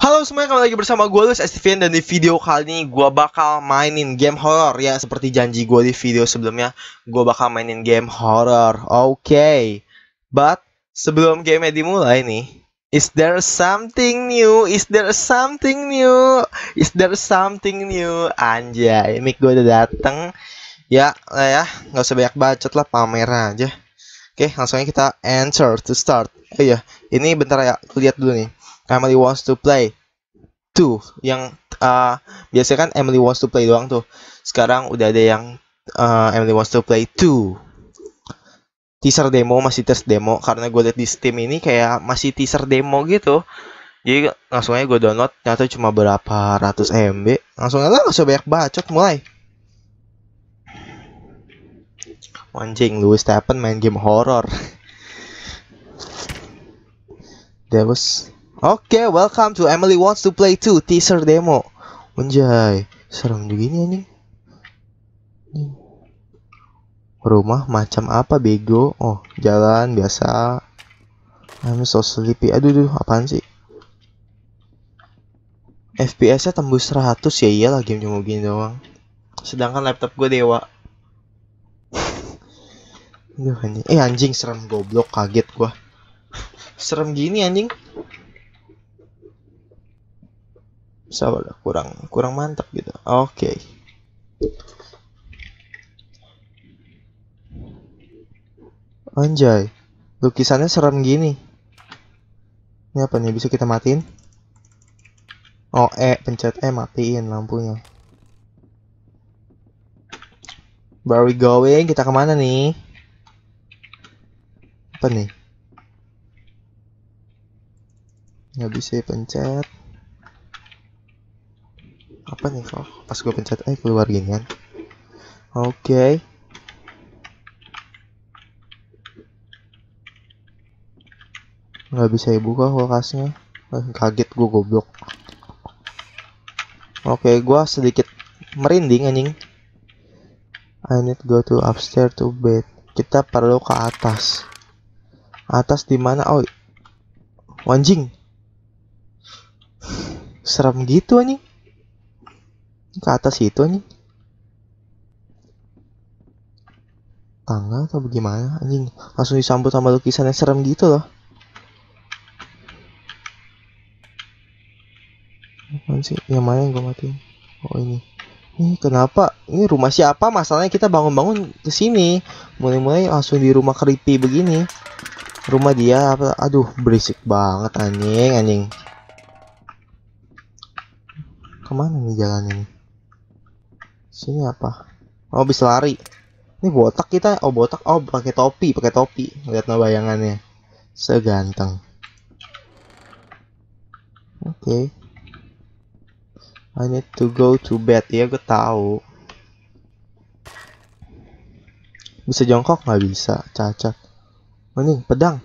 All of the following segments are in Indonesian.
Halo semuanya, kembali lagi bersama gue Luis Estevian Dan di video kali ini gue bakal mainin game horror Ya, seperti janji gue di video sebelumnya Gue bakal mainin game horror Oke okay. But, sebelum game dimulai nih Is there something new? Is there something new? Is there something new? Anjay, mic gue udah dateng Ya, lah ya, gak usah banyak bacot lah, pamer aja Oke, langsungnya kita enter to start. Oh iya, ini bentar ya, lihat dulu nih. Emily wants to play. Two, yang uh, biasanya kan Emily wants to play doang tuh. Sekarang udah ada yang uh, Emily wants to play two. Teaser demo masih test demo karena gue lihat di Steam ini kayak masih teaser demo gitu. Jadi langsungnya gue download, ternyata cuma berapa ratus MB. Langsung aja langsung banyak bacot mulai. anjing Louis Stephen main game horror Devos oke okay, welcome to Emily wants to play 2 teaser demo Anjay serem juga ini anjing rumah macam apa bego oh jalan biasa I'm so sleepy aduh aduh apaan sih FPS nya tembus 100 ya iyalah game cuma begini doang sedangkan laptop gue dewa Duh, iya, anjing. Eh anjing serem goblok kaget gua. serem gini anjing. Sabar kurang kurang mantap gitu. Oke. Okay. Anjay. Lukisannya serem gini. Ini apa nih? Bisa kita matiin? Oh, eh pencet eh matiin lampunya. Baru going, kita kemana nih? apa nih nggak bisa pencet apa nih kok pas gue pencet eh keluar gini kan oke okay. nggak bisa buka kulkasnya eh, kaget gue goblok oke okay, gue sedikit merinding anjing I need go to upstairs to bed kita perlu ke atas atas dimana mana oh anjing serem gitu anjing ke atas itu anjing tangga atau bagaimana anjing langsung disambut sama lukisan yang serem gitu loh Apaan sih? Yang mana yang gue matiin? Oh ini. Ini kenapa? Ini rumah siapa? Masalahnya kita bangun-bangun ke sini. Mulai-mulai langsung di rumah creepy begini rumah dia apa aduh berisik banget anjing anjing kemana nih jalan ini sini apa oh bisa lari ini botak kita oh botak oh pakai topi pakai topi lihat no bayangannya seganteng oke okay. I need to go to bed ya gue tahu bisa jongkok nggak bisa cacat Oh, pedang.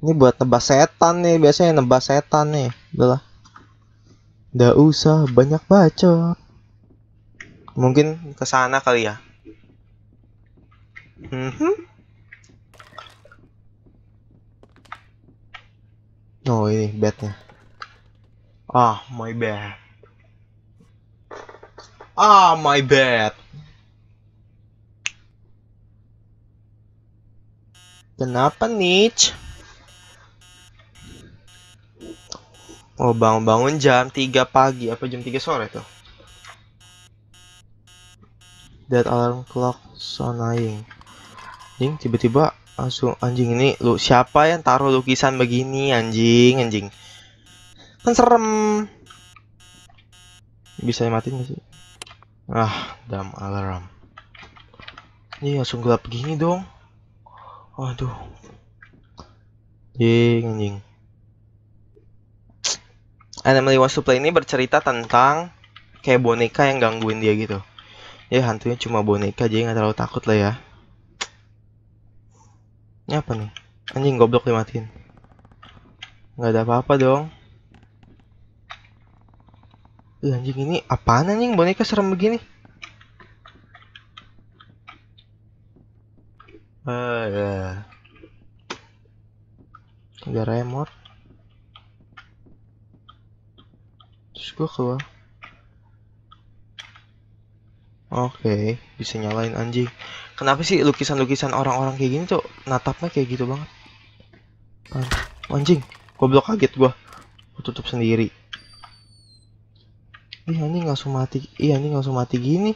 Ini buat nebas setan nih, biasanya nebas setan nih. Udahlah. Udah usah banyak baca. Mungkin ke sana kali ya. Mm -hmm. Oh ini bednya. Ah, oh, my bad. Ah, oh, my bad. Kenapa Nich? Oh bangun-bangun jam 3 pagi apa jam 3 sore tuh? That alarm clock so annoying. Anjing tiba-tiba langsung anjing ini lu siapa yang taruh lukisan begini anjing anjing. Kan serem. Bisa mati nggak sih? Ah, dam alarm. Ini langsung gelap begini dong waduh jing anjing Animal Wants to ini bercerita tentang kayak boneka yang gangguin dia gitu ya hantunya cuma boneka jadi nggak terlalu takut lah ya ini apa nih anjing goblok dimatiin nggak ada apa-apa dong Ih, anjing ini apaan anjing boneka serem begini ada eh, ya. Ada remor. Terus gue keluar. Oke, okay, bisa nyalain anjing. Kenapa sih lukisan-lukisan orang-orang kayak gini tuh natapnya kayak gitu banget? Ah, anjing, goblok kaget gua. Gua tutup sendiri. Ih, anjing langsung mati. Iya, anjing langsung mati gini.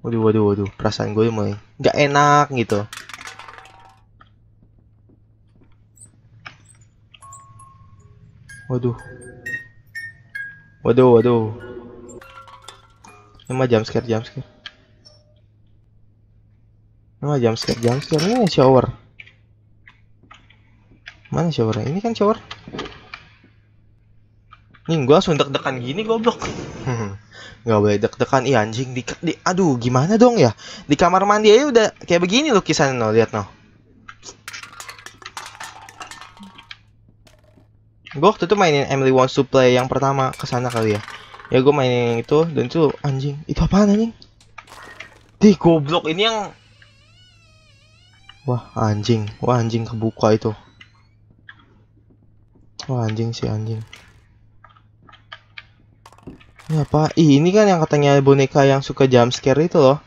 Waduh, waduh, waduh. Perasaan gue mulai nggak enak gitu. Waduh. Waduh, waduh. Ini mah jam scare, jam scare. Ini mah jam scare, jam scare. Ini shower. Mana shower? Ini kan shower. Nih, gue langsung deg-degan gini goblok. nggak boleh deg-degan iya anjing di, di aduh gimana dong ya di kamar mandi aja udah kayak begini lukisan no lihat no gue waktu itu mainin Emily Wants to Play yang pertama kesana kali ya ya gue mainin yang itu dan itu anjing itu apaan anjing di goblok ini yang wah anjing wah anjing kebuka itu wah anjing sih anjing ini ya, apa? Ih, ini kan yang katanya boneka yang suka jump scare itu loh.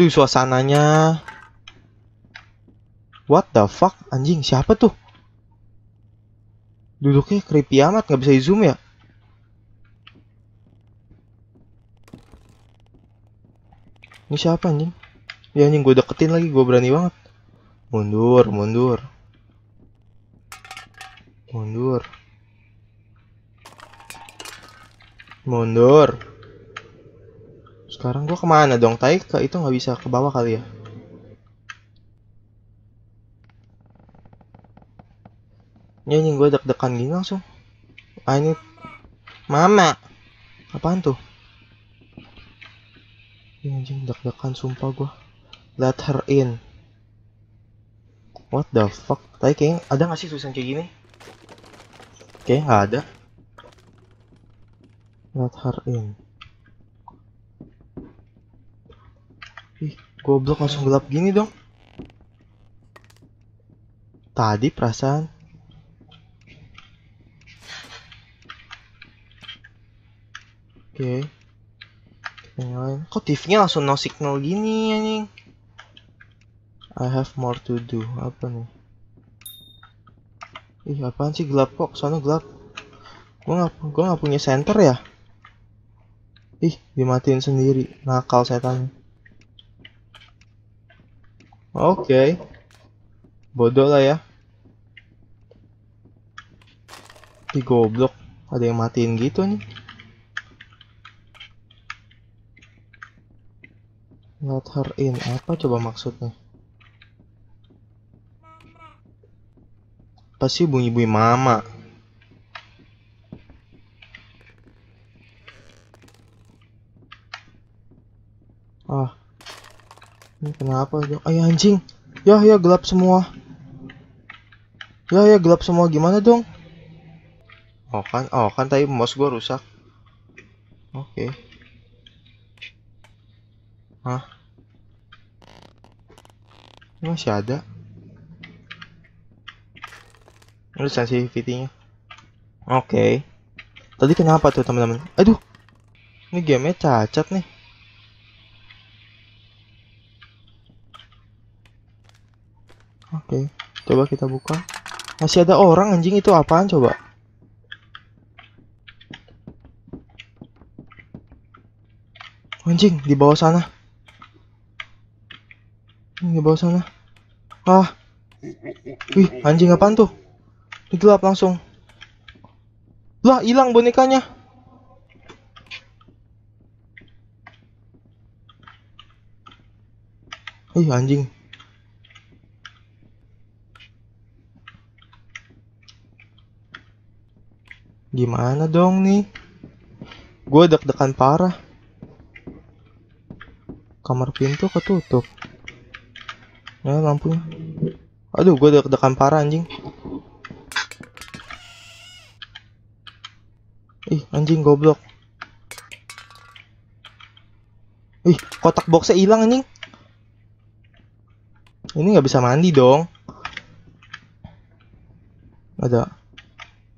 Duh, suasananya. What the fuck? Anjing, siapa tuh? Duduknya creepy amat, nggak bisa zoom ya? Ini siapa anjing? Ya anjing gue deketin lagi, gue berani banget. Mundur, mundur. Mundur. mundur sekarang gua kemana dong tai ke itu nggak bisa ke bawah kali ya nyanyi anjing gue deg-degan gini langsung. Ah ini Mama. Apaan tuh? ini anjing deg-degan sumpah gue. Let her in. What the fuck? Tadi kayaknya ada gak sih susan kayak gini? Kayaknya gak ada. Not her in. Ih, goblok langsung gelap gini dong. Tadi perasaan. Oke. Okay. Kita Kok tv langsung no signal gini anjing? I have more to do. Apa nih? Ih, apaan sih gelap kok? Soalnya gelap. Gua nggak gua nggak punya center ya? Ih, dimatiin sendiri. Nakal setan. Oke. Okay. Bodoh lah ya. Di goblok. Ada yang matiin gitu nih. not her in. Apa coba maksudnya? Pasti bunyi-bunyi mama. ah ini kenapa dong ayo anjing ya ya gelap semua ya ya gelap semua gimana dong oh kan oh kan tadi mouse gua rusak oke okay. Hah? Ini masih ada. Ini sensitivity-nya. Oke. Okay. Tadi kenapa tuh, teman-teman? Aduh. Ini gamenya cacat nih. Oke, coba kita buka. Masih ada orang anjing itu apaan coba? Anjing, di bawah sana. Hmm, di bawah sana. Ah. Wih, anjing apaan tuh? Digelap langsung. Lah, hilang bonekanya. Ih, anjing. Gimana dong nih? Gue deg-degan parah. Kamar pintu ketutup. Ya lampunya. Aduh, gue deg-degan parah anjing. Ih, anjing goblok. Ih, kotak boxnya hilang anjing. Ini nggak bisa mandi dong. Ada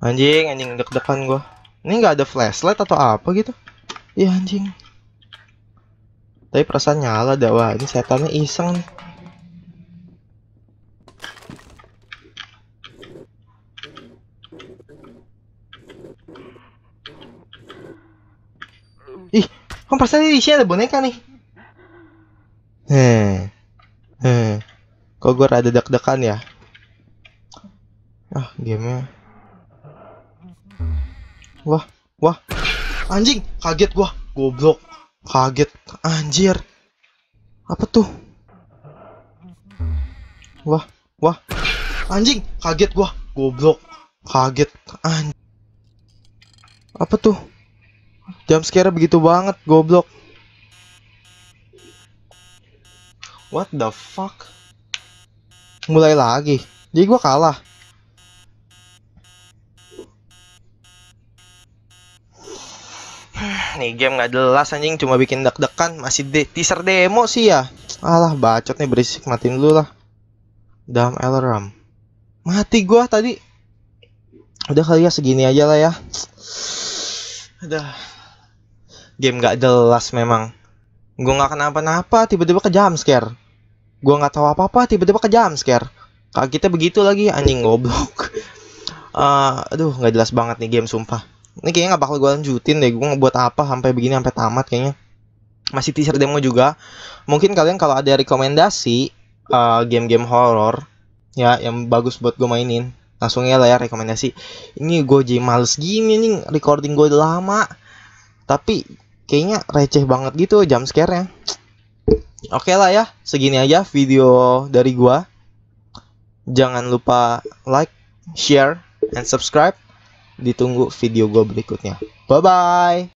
Anjing, anjing deg-degan gua. Ini nggak ada flashlight atau apa gitu? Iya anjing. Tapi perasaan nyala dah. Wah, ini setannya iseng Ih, kan perasaan di sini ada boneka nih. Hmm. Hmm. Kok gua rada deg-degan ya? Ah, gamenya Wah, wah. Anjing, kaget gua. Goblok. Kaget. Anjir. Apa tuh? Wah, wah. Anjing, kaget gua. Goblok. Kaget. Anjir. Apa tuh? Jam scare begitu banget, goblok. What the fuck? Mulai lagi. Jadi gua kalah. nih game nggak jelas anjing cuma bikin deg-degan masih de teaser demo sih ya alah bacot nih berisik matiin dulu lah dalam alarm mati gua tadi udah kali ya segini aja lah ya udah game nggak jelas memang gua nggak kenapa-napa tiba-tiba ke jam scare gua nggak tahu apa-apa tiba-tiba ke jam scare Kita begitu lagi anjing goblok uh, aduh nggak jelas banget nih game sumpah ini kayaknya nggak bakal gue lanjutin deh gue buat apa sampai begini sampai tamat kayaknya masih teaser demo juga mungkin kalian kalau ada rekomendasi uh, game-game horror ya yang bagus buat gue mainin langsung ya lah ya rekomendasi ini gue jadi males gini nih recording gue lama tapi kayaknya receh banget gitu jam scare nya oke okay lah ya segini aja video dari gue jangan lupa like share and subscribe ditunggu video gue berikutnya. Bye-bye!